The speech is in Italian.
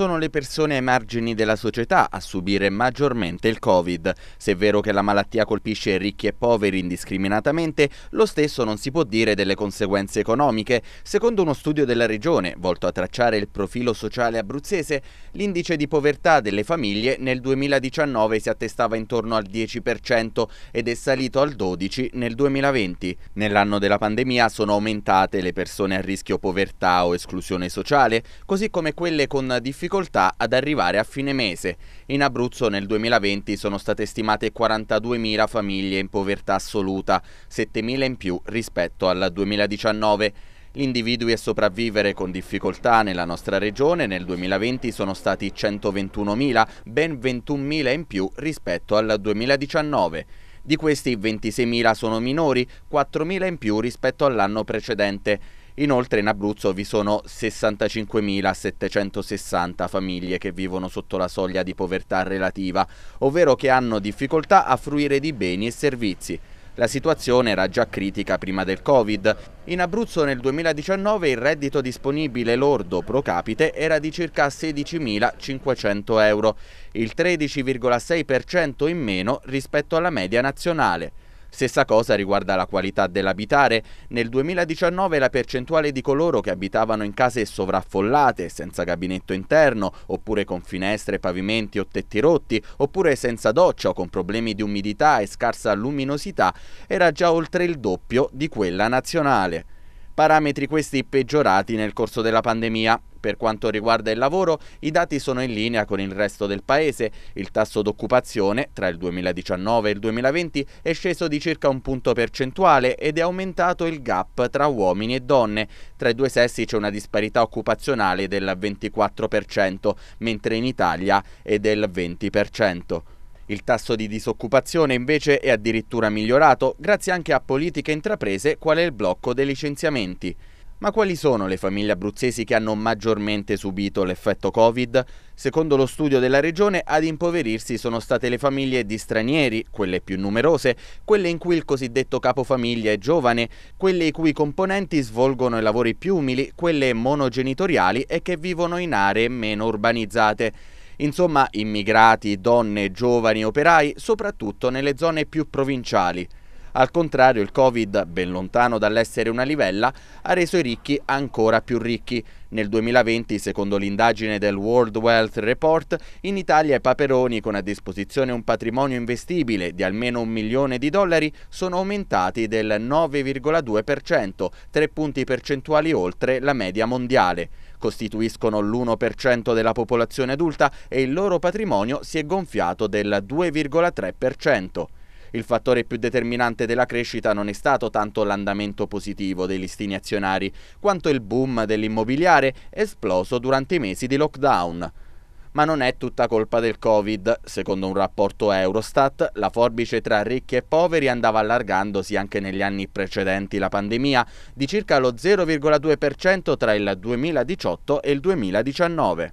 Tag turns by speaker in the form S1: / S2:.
S1: sono le persone ai margini della società a subire maggiormente il Covid. Se è vero che la malattia colpisce ricchi e poveri indiscriminatamente, lo stesso non si può dire delle conseguenze economiche. Secondo uno studio della regione, volto a tracciare il profilo sociale abruzzese, l'indice di povertà delle famiglie nel 2019 si attestava intorno al 10% ed è salito al 12% nel 2020. Nell'anno della pandemia sono aumentate le persone a rischio povertà o esclusione sociale, così come quelle con difficoltà difficoltà ad arrivare a fine mese. In Abruzzo nel 2020 sono state stimate 42.000 famiglie in povertà assoluta, 7.000 in più rispetto al 2019. Gli individui a sopravvivere con difficoltà nella nostra regione nel 2020 sono stati 121.000, ben 21.000 in più rispetto al 2019. Di questi 26.000 sono minori, 4.000 in più rispetto all'anno precedente. Inoltre in Abruzzo vi sono 65.760 famiglie che vivono sotto la soglia di povertà relativa, ovvero che hanno difficoltà a fruire di beni e servizi. La situazione era già critica prima del Covid. In Abruzzo nel 2019 il reddito disponibile lordo pro capite era di circa 16.500 euro, il 13,6% in meno rispetto alla media nazionale. Stessa cosa riguarda la qualità dell'abitare. Nel 2019 la percentuale di coloro che abitavano in case sovraffollate, senza gabinetto interno, oppure con finestre, pavimenti o tetti rotti, oppure senza doccia o con problemi di umidità e scarsa luminosità, era già oltre il doppio di quella nazionale parametri questi peggiorati nel corso della pandemia. Per quanto riguarda il lavoro, i dati sono in linea con il resto del paese. Il tasso d'occupazione tra il 2019 e il 2020 è sceso di circa un punto percentuale ed è aumentato il gap tra uomini e donne. Tra i due sessi c'è una disparità occupazionale del 24%, mentre in Italia è del 20%. Il tasso di disoccupazione invece è addirittura migliorato grazie anche a politiche intraprese quale il blocco dei licenziamenti. Ma quali sono le famiglie abruzzesi che hanno maggiormente subito l'effetto Covid? Secondo lo studio della regione, ad impoverirsi sono state le famiglie di stranieri, quelle più numerose, quelle in cui il cosiddetto capofamiglia è giovane, quelle i cui componenti svolgono i lavori più umili, quelle monogenitoriali e che vivono in aree meno urbanizzate. Insomma, immigrati, donne, giovani, operai, soprattutto nelle zone più provinciali. Al contrario, il Covid, ben lontano dall'essere una livella, ha reso i ricchi ancora più ricchi. Nel 2020, secondo l'indagine del World Wealth Report, in Italia i paperoni con a disposizione un patrimonio investibile di almeno un milione di dollari sono aumentati del 9,2%, 3 punti percentuali oltre la media mondiale costituiscono l'1% della popolazione adulta e il loro patrimonio si è gonfiato del 2,3%. Il fattore più determinante della crescita non è stato tanto l'andamento positivo dei listini azionari, quanto il boom dell'immobiliare esploso durante i mesi di lockdown ma non è tutta colpa del Covid. Secondo un rapporto Eurostat, la forbice tra ricchi e poveri andava allargandosi anche negli anni precedenti la pandemia, di circa lo 0,2% tra il 2018 e il 2019.